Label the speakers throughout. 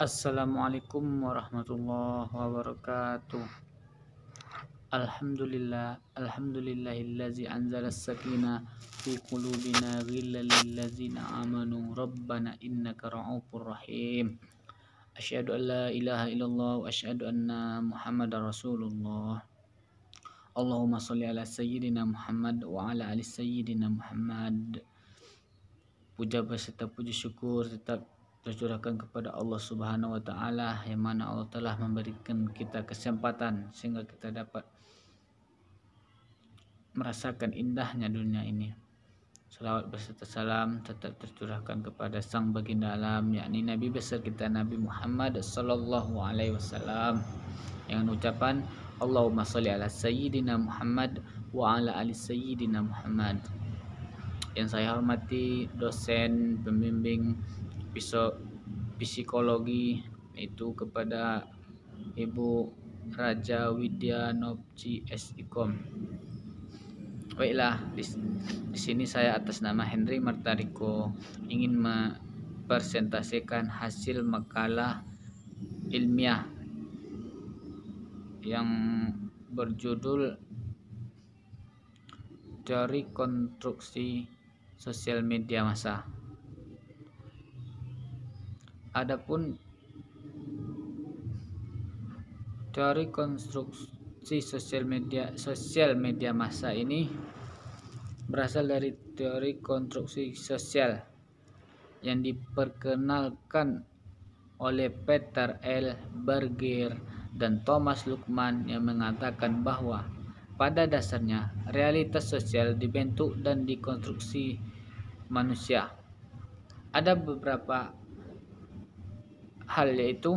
Speaker 1: Assalamualaikum warahmatullahi wabarakatuh. Alhamdulillah, alhamdulillahillazi anzala as-sakinah fi qulubina ghillan lillazina amanu rabbana innaka ra'ufur rahim. Asyhadu an la ilaha illallah wa anna Muhammad Rasulullah. Allahumma salli ala sayyidina Muhammad wa ala ali sayyidina Muhammad. Puja beserta puji syukur tetap tercurahkan kepada Allah Subhanahu wa taala yang mana Allah telah memberikan kita kesempatan sehingga kita dapat merasakan indahnya dunia ini. Salawat beserta salam tetap tercurahkan kepada sang baginda alam yakni Nabi besar kita Nabi Muhammad sallallahu alaihi wasallam yang ucapan Allahumma salli ala sayyidina Muhammad wa ala ali sayyidina Muhammad. Yang saya hormati dosen pembimbing psikologi itu kepada Ibu Raja Widya Nopci S. Ikom. Baiklah, di, sini saya atas nama Henry Martariko ingin mempresentasikan hasil makalah ilmiah yang berjudul dari konstruksi sosial media Masa. Adapun teori konstruksi sosial media sosial media massa ini berasal dari teori konstruksi sosial yang diperkenalkan oleh Peter L. Berger dan Thomas Lukman yang mengatakan bahwa pada dasarnya realitas sosial dibentuk dan dikonstruksi manusia. Ada beberapa hal yaitu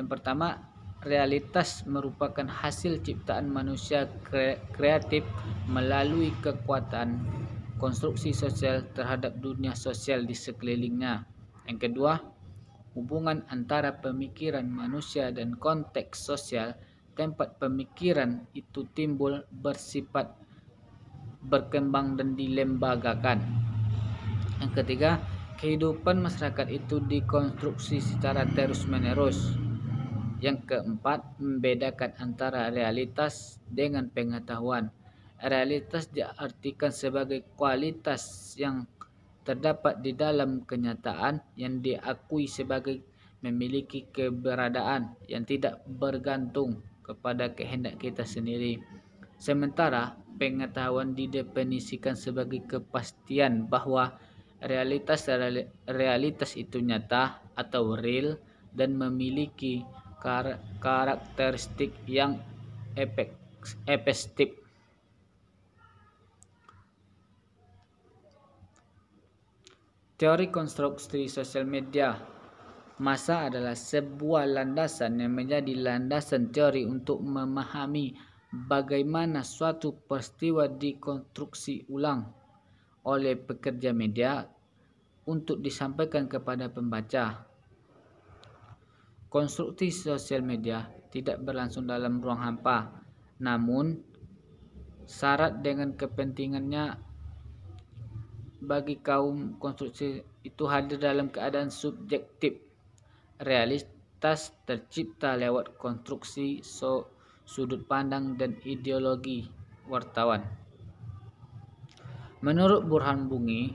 Speaker 1: yang pertama realitas merupakan hasil ciptaan manusia kre kreatif melalui kekuatan konstruksi sosial terhadap dunia sosial di sekelilingnya. Yang kedua, hubungan antara pemikiran manusia dan konteks sosial tempat pemikiran itu timbul bersifat berkembang dan dilembagakan. Yang ketiga, kehidupan masyarakat itu dikonstruksi secara terus-menerus. Yang keempat, membedakan antara realitas dengan pengetahuan. Realitas diartikan sebagai kualitas yang terdapat di dalam kenyataan yang diakui sebagai memiliki keberadaan yang tidak bergantung kepada kehendak kita sendiri. Sementara pengetahuan didefinisikan sebagai kepastian bahwa realitas realitas itu nyata atau real dan memiliki kar karakteristik yang efek efektif Teori konstruksi sosial media masa adalah sebuah landasan yang menjadi landasan teori untuk memahami bagaimana suatu peristiwa dikonstruksi ulang oleh pekerja media untuk disampaikan kepada pembaca. Konstruksi sosial media tidak berlangsung dalam ruang hampa, namun syarat dengan kepentingannya bagi kaum konstruksi itu hadir dalam keadaan subjektif. Realitas tercipta lewat konstruksi so, sudut pandang dan ideologi wartawan. Menurut Burhan Bungi,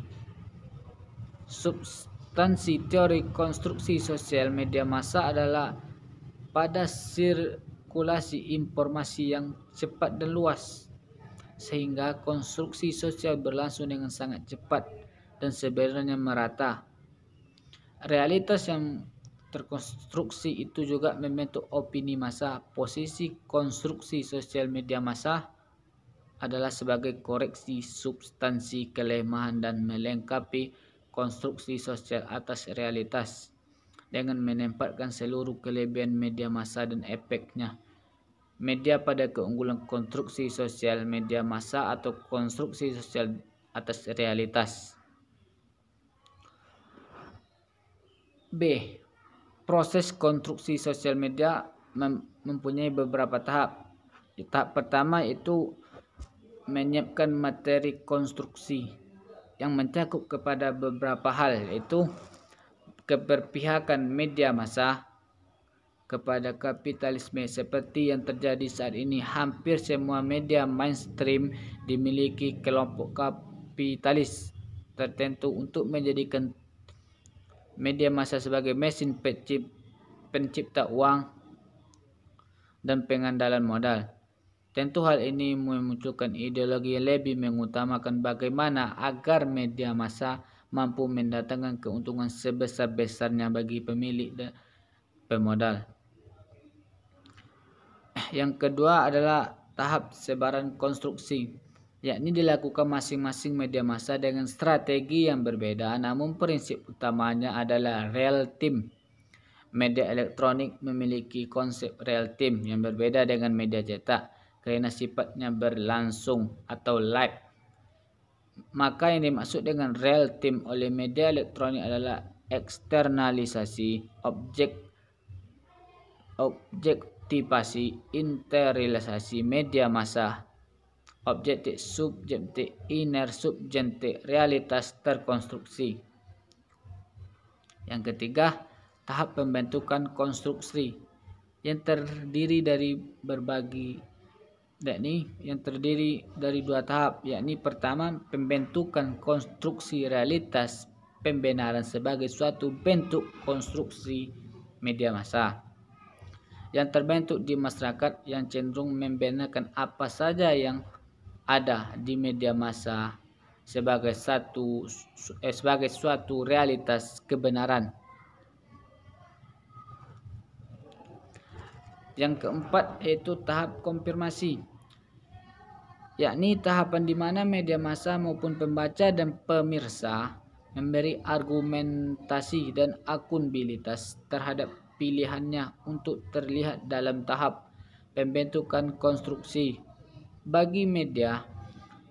Speaker 1: substansi teori konstruksi sosial media massa adalah pada sirkulasi informasi yang cepat dan luas, sehingga konstruksi sosial berlangsung dengan sangat cepat dan sebenarnya merata. Realitas yang terkonstruksi itu juga membentuk opini massa, posisi konstruksi sosial media massa, adalah sebagai koreksi substansi kelemahan dan melengkapi konstruksi sosial atas realitas dengan menempatkan seluruh kelebihan media massa dan efeknya. Media pada keunggulan konstruksi sosial media massa atau konstruksi sosial atas realitas. B. Proses konstruksi sosial media mempunyai beberapa tahap. tahap pertama itu menyiapkan materi konstruksi yang mencakup kepada beberapa hal yaitu keberpihakan media massa kepada kapitalisme seperti yang terjadi saat ini hampir semua media mainstream dimiliki kelompok kapitalis tertentu untuk menjadikan media massa sebagai mesin pencipta uang dan pengandalan modal Tentu hal ini memunculkan ideologi yang lebih mengutamakan bagaimana agar media massa mampu mendatangkan keuntungan sebesar-besarnya bagi pemilik dan pemodal. Yang kedua adalah tahap sebaran konstruksi, yakni dilakukan masing-masing media massa dengan strategi yang berbeda namun prinsip utamanya adalah real time. Media elektronik memiliki konsep real time yang berbeda dengan media cetak karena sifatnya berlangsung atau live. Maka yang dimaksud dengan real time oleh media elektronik adalah eksternalisasi objek objektifasi interrealisasi media massa objektif subjektif inner subjektif realitas terkonstruksi yang ketiga tahap pembentukan konstruksi yang terdiri dari berbagai yakni yang terdiri dari dua tahap yakni pertama pembentukan konstruksi realitas pembenaran sebagai suatu bentuk konstruksi media massa yang terbentuk di masyarakat yang cenderung membenarkan apa saja yang ada di media massa sebagai satu eh, sebagai suatu realitas kebenaran Yang keempat yaitu tahap konfirmasi, yakni tahapan di mana media massa maupun pembaca dan pemirsa memberi argumentasi dan akuntabilitas terhadap pilihannya untuk terlihat dalam tahap pembentukan konstruksi. Bagi media,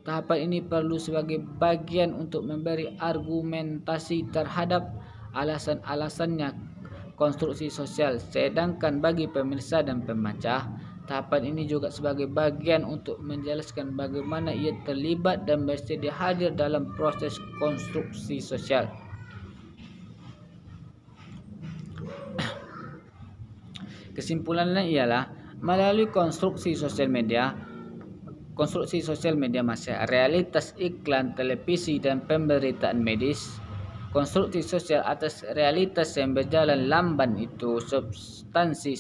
Speaker 1: tahapan ini perlu sebagai bagian untuk memberi argumentasi terhadap alasan-alasannya konstruksi sosial. Sedangkan bagi pemirsa dan pembaca, tahapan ini juga sebagai bagian untuk menjelaskan bagaimana ia terlibat dan bersedia hadir dalam proses konstruksi sosial. Kesimpulannya ialah melalui konstruksi sosial media, konstruksi sosial media masa, realitas iklan televisi dan pemberitaan medis konstruksi sosial atas realitas yang berjalan lamban itu substansi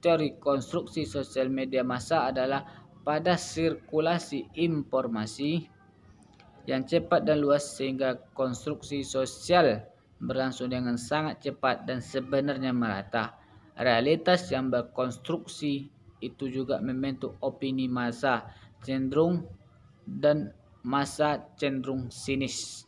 Speaker 1: teori konstruksi sosial media massa adalah pada sirkulasi informasi yang cepat dan luas sehingga konstruksi sosial berlangsung dengan sangat cepat dan sebenarnya merata. Realitas yang berkonstruksi itu juga membentuk opini massa cenderung dan massa cenderung sinis.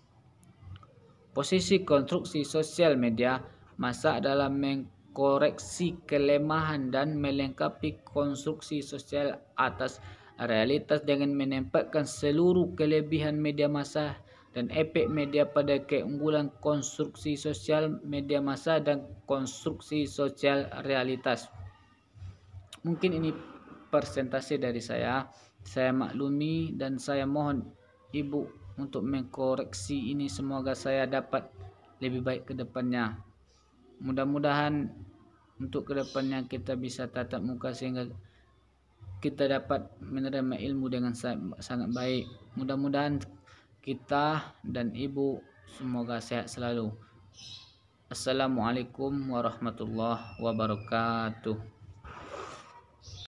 Speaker 1: Posisi konstruksi sosial media masa adalah mengkoreksi kelemahan dan melengkapi konstruksi sosial atas realitas dengan menempatkan seluruh kelebihan media masa dan efek media pada keunggulan konstruksi sosial media masa dan konstruksi sosial realitas. Mungkin ini presentasi dari saya. Saya maklumi dan saya mohon Ibu untuk mengkoreksi ini semoga saya dapat lebih baik ke depannya. Mudah-mudahan untuk kedepannya kita bisa tatap muka sehingga kita dapat menerima ilmu dengan sangat baik. Mudah-mudahan kita dan ibu semoga sehat selalu. Assalamualaikum warahmatullahi wabarakatuh.